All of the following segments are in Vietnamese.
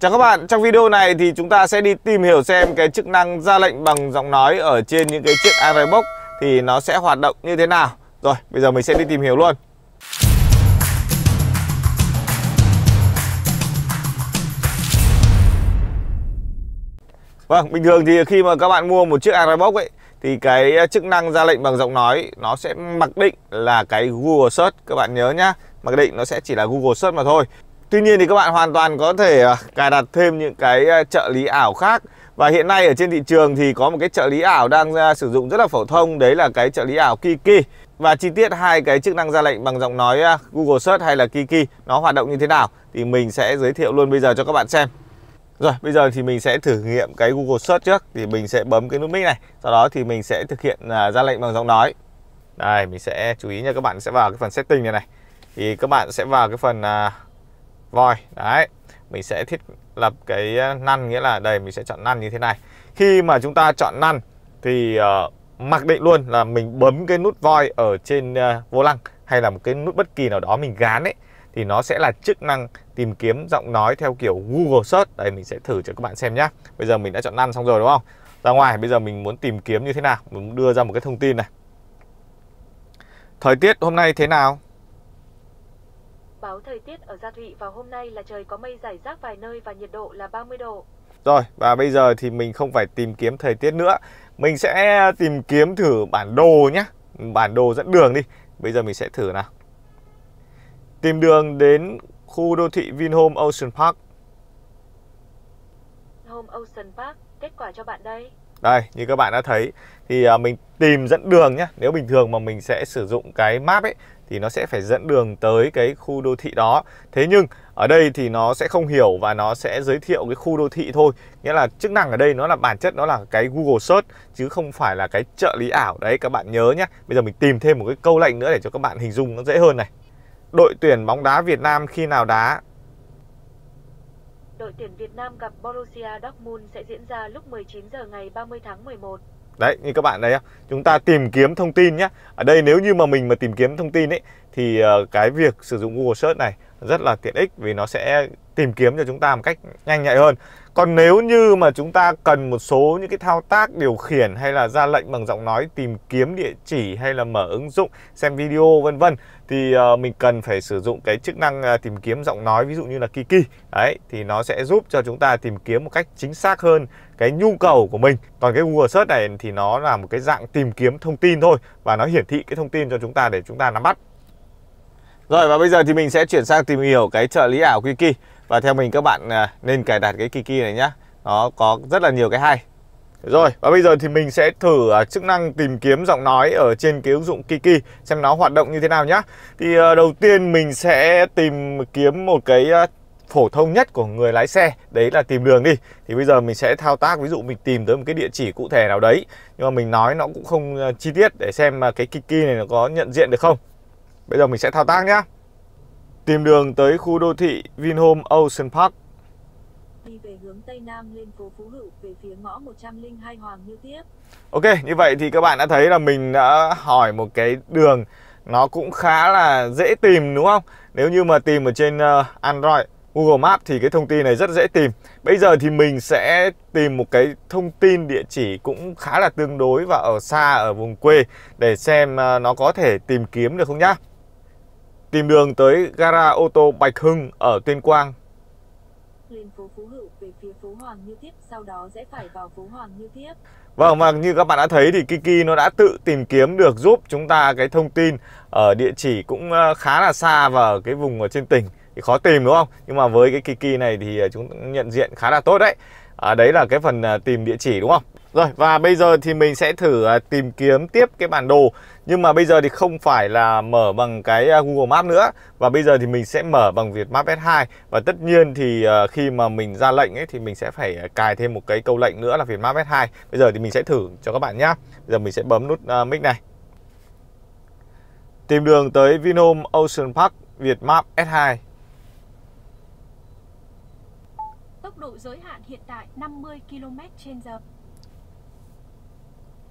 Chào các bạn, trong video này thì chúng ta sẽ đi tìm hiểu xem cái chức năng ra lệnh bằng giọng nói ở trên những cái chiếc Airbox thì nó sẽ hoạt động như thế nào. Rồi, bây giờ mình sẽ đi tìm hiểu luôn. Vâng, bình thường thì khi mà các bạn mua một chiếc Airbox ấy thì cái chức năng ra lệnh bằng giọng nói nó sẽ mặc định là cái Google Search các bạn nhớ nhá mặc định nó sẽ chỉ là Google Search mà thôi Tuy nhiên thì các bạn hoàn toàn có thể à, cài đặt thêm những cái trợ lý ảo khác và hiện nay ở trên thị trường thì có một cái trợ lý ảo đang sử dụng rất là phổ thông đấy là cái trợ lý ảo Kiki và chi tiết hai cái chức năng ra lệnh bằng giọng nói Google Search hay là Kiki nó hoạt động như thế nào thì mình sẽ giới thiệu luôn bây giờ cho các bạn xem. Rồi bây giờ thì mình sẽ thử nghiệm cái Google Search trước thì mình sẽ bấm cái nút mic này, sau đó thì mình sẽ thực hiện à, ra lệnh bằng giọng nói. Đây, mình sẽ chú ý nha các bạn sẽ vào cái phần setting này này. Thì các bạn sẽ vào cái phần à, voi, đấy mình sẽ thiết lập cái ờ, năn nghĩa là đây mình sẽ chọn năn như thế này khi mà chúng ta chọn năn thì uh, mặc định luôn là mình bấm cái nút voi ở trên uh, vô lăng hay là một cái nút bất kỳ nào đó mình gán ấy thì nó sẽ là chức năng tìm kiếm giọng nói theo kiểu Google Search. Đây mình sẽ thử cho các bạn xem nhé. Bây giờ mình đã chọn năn xong rồi đúng không? Ra ngoài bây giờ mình muốn tìm kiếm như thế nào? Mình đưa ra một cái thông tin này. Thời tiết hôm nay thế nào? báo thời tiết ở Gia Thụy vào hôm nay là trời có mây rải rác vài nơi và nhiệt độ là 30 độ. Rồi, và bây giờ thì mình không phải tìm kiếm thời tiết nữa. Mình sẽ tìm kiếm thử bản đồ nhé. Bản đồ dẫn đường đi. Bây giờ mình sẽ thử nào. Tìm đường đến khu đô thị Vinhome Ocean Park. Home Ocean Park, kết quả cho bạn đây. Đây, như các bạn đã thấy thì à, mình tìm dẫn đường nhé Nếu bình thường mà mình sẽ sử dụng cái map ấy thì nó sẽ phải dẫn đường tới cái khu đô thị đó. Thế nhưng ở đây thì nó sẽ không hiểu và nó sẽ giới thiệu cái khu đô thị thôi. Nghĩa là chức năng ở đây nó là bản chất nó là cái Google Search chứ không phải là cái trợ lý ảo. Đấy các bạn nhớ nhé. Bây giờ mình tìm thêm một cái câu lệnh nữa để cho các bạn hình dung nó dễ hơn này. Đội tuyển bóng đá Việt Nam khi nào đá đội tuyển Việt Nam gặp Borussia Dortmund sẽ diễn ra lúc 19 giờ ngày 30 tháng 11. Đấy, như các bạn đấy, chúng ta tìm kiếm thông tin nhé. Ở đây nếu như mà mình mà tìm kiếm thông tin ấy, thì ờ, cái việc sử dụng Google Search này rất là tiện ích vì nó sẽ tìm kiếm cho chúng ta một cách nhanh nhạy hơn còn nếu như mà chúng ta cần một số những cái thao tác điều khiển hay là ra lệnh bằng giọng nói tìm kiếm địa chỉ hay là mở ứng dụng xem video vân vân thì ờ, mình cần phải sử dụng cái chức năng ờ, tìm kiếm giọng nói ví dụ như là Kiki đấy thì nó sẽ giúp cho chúng ta tìm kiếm một cách chính xác hơn cái nhu cầu của mình còn cái Google Search này thì nó là một cái dạng tìm kiếm thông tin thôi và nó hiển thị cái thông tin cho chúng ta để chúng ta nắm bắt rồi và bây giờ thì mình sẽ chuyển sang tìm hiểu cái trợ lý ảo Kiki Và theo mình các bạn à, nên cài đặt cái Kiki này nhá Nó có rất là nhiều cái hay rồi, và bây giờ thì mình sẽ thử à, chức năng tìm kiếm giọng nói ở trên cái ứng dụng Kiki xem nó hoạt động như thế nào nhá. Thì à, đầu tiên mình sẽ tìm kiếm một cái phổ thông nhất của người lái xe, đấy là tìm đường đi. Thì bây giờ mình sẽ thao tác ví dụ mình tìm tới một cái địa chỉ cụ thể nào đấy, nhưng mà mình nói nó cũng không chi tiết để xem mà cái Kiki này nó có nhận diện được không. Bây giờ mình sẽ thao tác nhé. Tìm đường tới khu đô thị Vinhome Ocean Park. Đi về hướng Tây Nam lên phố Phú Hữu về phía ngõ 102 Hoàng Như tiếp. Ok, như vậy thì các bạn đã thấy là mình đã hỏi một cái đường nó cũng khá là dễ tìm đúng không? Nếu như mà tìm ở trên ờ, Android, Google Maps thì cái thông tin này rất dễ tìm. Bây giờ thì mình sẽ tìm một cái thông tin địa chỉ cũng khá là tương đối và ở xa ở vùng quê để xem ờ, nó có thể tìm kiếm được không nhá tìm đường tới gara ô tô Bạch Hưng ở Tuyên Quang. Lên phố Phú Hữu về phía phố Hoàng Như Thiếp, sau đó sẽ phải vào phố Hoàng Như Thiếp. Vâng, và vâng, như các bạn đã thấy thì Kiki nó đã tự tìm kiếm được giúp chúng ta cái thông tin ở địa chỉ cũng ờ, khá là xa và cái vùng ở trên tỉnh thì khó tìm đúng không? Nhưng mà với cái Kiki này thì ờ, chúng nhận diện khá là tốt đấy. À, đấy là cái phần tìm địa chỉ đúng không? Rồi và bây giờ thì mình sẽ thử à, tìm kiếm tiếp cái bản đồ Nhưng mà bây giờ thì không phải là mở bằng cái à, Google Maps nữa Và bây giờ thì mình sẽ mở bằng Vietmap S2 Và tất nhiên thì à, khi mà mình ra lệnh ấy thì mình sẽ phải cài thêm một cái câu lệnh nữa là Vietmap S2 Bây giờ thì mình sẽ thử cho các bạn nhé Bây giờ mình sẽ bấm nút mic này Tìm đường tới Vinhome Ocean Park Vietmap S2 Tốc độ giới hạn hiện tại 50 km h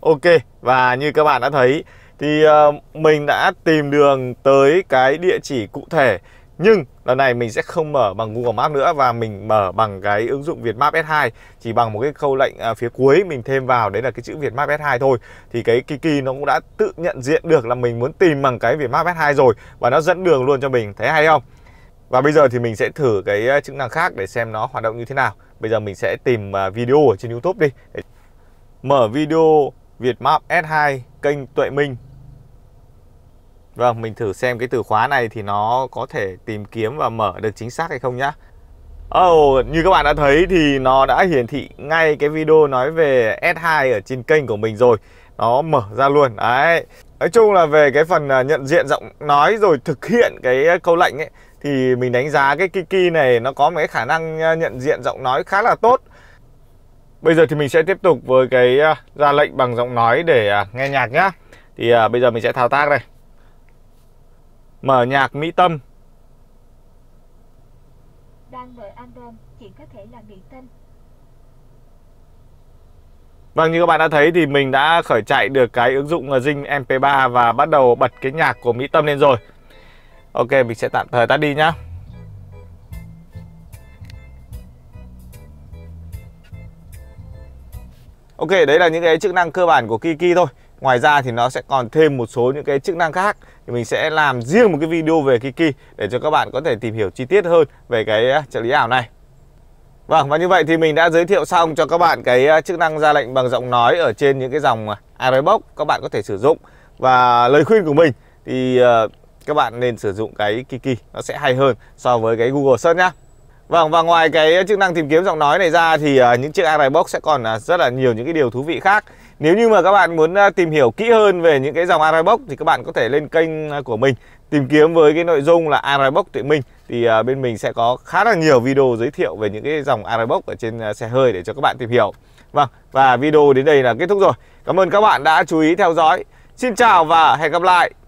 Ok và như các bạn đã thấy thì ờ, mình đã tìm đường tới cái địa chỉ cụ thể nhưng lần này mình sẽ không mở bằng Google Maps nữa và mình mở bằng cái ứng dụng Vietmap S2 chỉ bằng một cái câu lệnh ờ, phía cuối mình thêm vào đấy là cái chữ Vietmap S2 thôi. Thì cái Kiki nó cũng đã tự nhận diện được là mình muốn tìm bằng cái Vietmap S2 rồi và nó dẫn đường luôn cho mình. Thấy hay không? Và bây giờ thì mình sẽ thử cái ờ, chức năng khác để xem nó hoạt động như thế nào. Bây giờ mình sẽ tìm video ở trên YouTube đi. Mở video Vietmap S2 kênh Tuệ Minh Vâng, mình thử xem cái từ khóa này thì nó có thể tìm kiếm và mở được chính xác hay không nhá Oh, như các bạn đã thấy thì nó đã hiển thị ngay cái video nói về S2 ở trên kênh của mình rồi Nó mở ra luôn, đấy Nói chung là về cái phần à, nhận diện giọng nói rồi thực hiện cái à, câu lệnh ấy Thì mình đánh giá cái Kiki này nó có một cái khả năng à, nhận diện giọng nói khá là tốt Bây giờ thì mình sẽ tiếp tục với cái à, ra lệnh bằng giọng nói để à, nghe nhạc nhá. Thì à, bây giờ mình sẽ thao tác đây. Mở nhạc Mỹ Tâm. Đang mở album, chỉ có thể là Mỹ Tâm. Vâng, như các bạn đã thấy thì mình đã khởi chạy được cái ứng dụng Zing MP3 và bắt đầu bật cái nhạc của Mỹ Tâm lên rồi. Ok, mình sẽ tạm thời tắt đi nhá. Ok, đấy là những cái chức năng cơ bản của Kiki thôi. Ngoài ra thì nó sẽ còn thêm một số những cái chức năng khác thì mình sẽ làm riêng một cái video về Kiki để cho các bạn có thể tìm hiểu chi tiết hơn về cái à, trợ lý ảo này. Vâng, và như vậy thì mình đã giới thiệu xong cho các bạn cái à, chức năng ra lệnh bằng giọng nói ở trên những cái dòng à, Airbox các bạn có thể sử dụng. Và lời khuyên của mình thì ờ, các bạn nên sử dụng cái Kiki nó sẽ hay hơn so với cái Google Search nhá. Vâng và ngoài cái chức năng tìm kiếm giọng nói này ra thì à, những chiếc Airbox sẽ còn à, rất là nhiều những cái điều thú vị khác. Nếu như mà các bạn muốn à, tìm hiểu kỹ hơn về những cái dòng Airbox thì các bạn có thể lên kênh của mình tìm kiếm với cái nội dung là Airbox tụi mình thì bên mình sẽ có khá là nhiều video giới thiệu về những cái dòng Airbox ở trên xe hơi để cho các bạn tìm hiểu. Vâng và video đến đây là kết thúc rồi. Cảm ơn các bạn đã chú ý theo dõi. Xin chào và hẹn gặp lại.